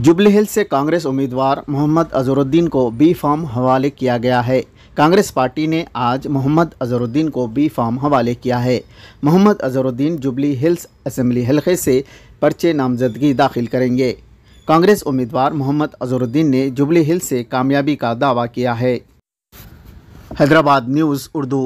jubilee hills से कांग्रेस उम्मीदवार मोहम्मद अजहरुद्दीन को बी फॉर्म हवाले किया गया है कांग्रेस पार्टी ने आज मोहम्मद अजहरुद्दीन को बी फॉर्म हवाले किया है मोहम्मद अजहरुद्दीन जुबली हिल्स असम्बली हलके से पर्चे नामजदगी दाखिल करेंगे कांग्रेस उम्मीदवार मोहम्मद अजहरुद्दीन ने जुबली हिल्स से कामयाबी का दावा किया है हैदराबाद न्यूज़ उर्दू